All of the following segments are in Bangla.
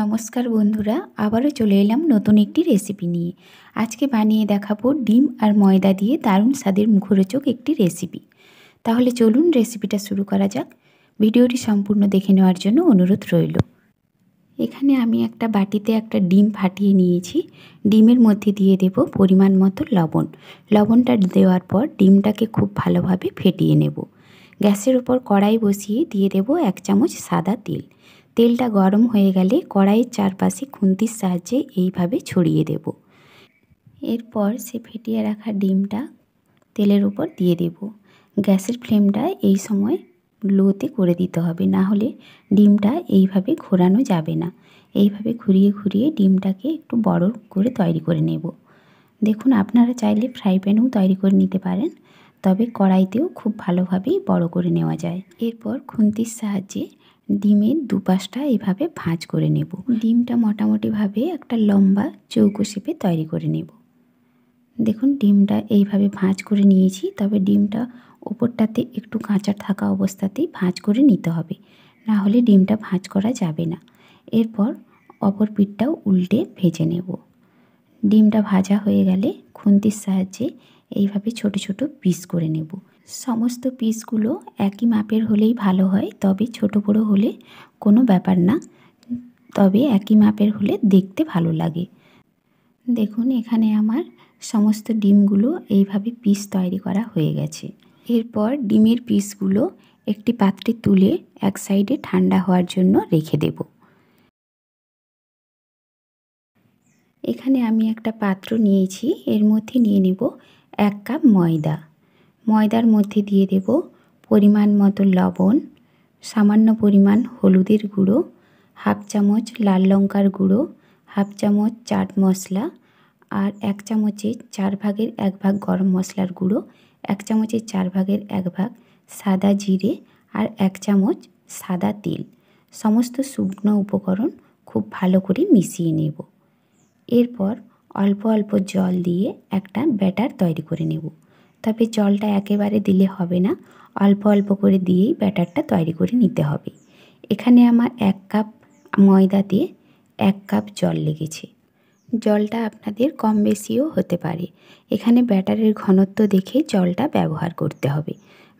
নমস্কার বন্ধুরা আবারও চলে এলাম নতুন একটি রেসিপি নিয়ে আজকে বানিয়ে দেখাবো ডিম আর ময়দা দিয়ে দারুণ স্বাদের মুখরোচক একটি রেসিপি তাহলে চলুন রেসিপিটা শুরু করা যাক ভিডিওটি সম্পূর্ণ দেখে নেওয়ার জন্য অনুরোধ রইল এখানে আমি একটা বাটিতে একটা ডিম ফাটিয়ে নিয়েছি ডিমের মধ্যে দিয়ে দেব পরিমাণ মতো লবণ লবণটা দেওয়ার পর ডিমটাকে খুব ভালোভাবে ফেটিয়ে নেব গ্যাসের উপর কড়াই বসিয়ে দিয়ে দেব এক চামচ সাদা তেল তেলটা গরম হয়ে গেলে কড়াইয়ের চারপাশে খুন্তির সাহায্যে এইভাবে ছড়িয়ে দেব এরপর সে ফেটিয়ে রাখা ডিমটা তেলের উপর দিয়ে দেব গ্যাসের ফ্লেমটা এই সময় লোতে করে দিতে হবে না হলে ডিমটা এইভাবে ঘোরানো যাবে না এইভাবে ঘুরিয়ে ঘুরিয়ে ডিমটাকে একটু বড় করে তৈরি করে নেব দেখুন আপনারা চাইলে ফ্রাই প্যানেও তৈরি করে নিতে পারেন তবে কড়াইতেও খুব ভালোভাবেই বড় করে নেওয়া যায় এরপর খুন্তির সাহায্যে ডিমের দুপাশটা এভাবে ভাঁজ করে নেব ডিমটা মোটামুটিভাবে একটা লম্বা চৌকো শেপে তৈরি করে নেব দেখুন ডিমটা এইভাবে ভাঁজ করে নিয়েছি তবে ডিমটা ওপরটাতে একটু কাঁচা থাকা অবস্থাতেই ভাঁজ করে নিতে হবে না হলে ডিমটা ভাঁজ করা যাবে না এরপর অপর পিঠটাও উল্টে ভেজে নেব ডিমটা ভাজা হয়ে গেলে খুন্তির সাহায্যে এইভাবে ছোট ছোট পিস করে নেব সমস্ত পিসগুলো একই মাপের হলেই ভালো হয় তবে ছোট বড় হলে কোনো ব্যাপার না তবে একই মাপের হলে দেখতে ভালো লাগে দেখুন এখানে আমার সমস্ত ডিমগুলো এইভাবে পিস তৈরি করা হয়ে গেছে এরপর ডিমের পিসগুলো একটি পাত্রে তুলে এক সাইডে ঠান্ডা হওয়ার জন্য রেখে দেব এখানে আমি একটা পাত্র নিয়েছি এর মধ্যে নিয়ে নেব এক কাপ ময়দা ময়দার মধ্যে দিয়ে দেব পরিমাণ মতো লবণ সামান্য পরিমাণ হলুদের গুঁড়ো হাফ চামচ লাল লঙ্কার গুঁড়ো হাফ চামচ চাট মশলা আর এক চামচে চার ভাগের এক ভাগ গরম মশলার গুঁড়ো এক চামচে চার ভাগের এক ভাগ সাদা জিরে আর এক চামচ সাদা তেল সমস্ত শুকনো উপকরণ খুব ভালো করে মিশিয়ে নেব এরপর অল্প অল্প জল দিয়ে একটা ব্যাটার তৈরি করে নেব তবে জলটা একেবারে দিলে হবে না অল্প অল্প করে দিয়েই ব্যাটারটা তৈরি করে নিতে হবে এখানে আমার এক কাপ ময়দা দিয়ে এক কাপ জল লেগেছে জলটা আপনাদের কম বেশিও হতে পারে এখানে ব্যাটারের ঘনত্ব দেখে জলটা ব্যবহার করতে হবে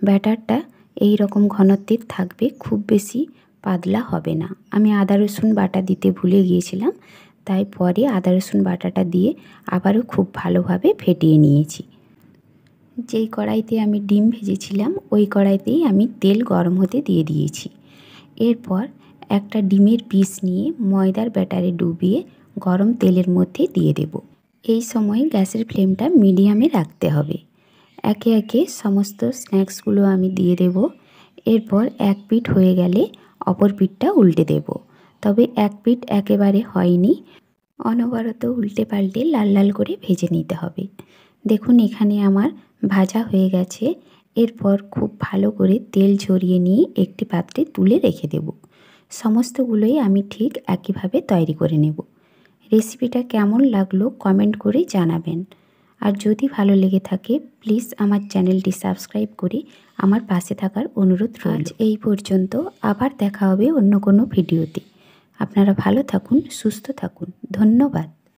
ব্যাটারটা এই রকম ঘনত্বের থাকবে খুব বেশি পাতলা হবে না আমি আদা রসুন বাটা দিতে ভুলে গিয়েছিলাম তাই পরে আদা রসুন বাটাটা দিয়ে আবারও খুব ভালোভাবে ফেটিয়ে নিয়েছি যেই কড়াইতে আমি ডিম ভেজেছিলাম ওই কড়াইতেই আমি তেল গরম হতে দিয়ে দিয়েছি এরপর একটা ডিমের পিস নিয়ে ময়দার ব্যাটারে ডুবিয়ে গরম তেলের মধ্যে দিয়ে দেব এই সময় গ্যাসের ফ্লেমটা মিডিয়ামে রাখতে হবে একে একে সমস্ত স্ন্যাক্সগুলো আমি দিয়ে দেব এরপর এক পিঠ হয়ে গেলে অপর পিঠটা উল্টে দেব তবে এক পিঠ একেবারে হয়নি অনবরত উল্টে পাল্টে লাল লাল করে ভেজে নিতে হবে দেখুন এখানে আমার ভাজা হয়ে গেছে এরপর খুব ভালো করে তেল ঝরিয়ে নিয়ে একটি পাত্রে তুলে রেখে দেব সমস্তগুলোই আমি ঠিক একইভাবে তৈরি করে নেব রেসিপিটা কেমন লাগলো কমেন্ট করে জানাবেন আর যদি ভালো লেগে থাকে প্লিজ আমার চ্যানেলটি সাবস্ক্রাইব করে আমার পাশে থাকার অনুরোধ রয়েছে এই পর্যন্ত আবার দেখা হবে অন্য কোনো ভিডিওতে আপনারা ভালো থাকুন সুস্থ থাকুন ধন্যবাদ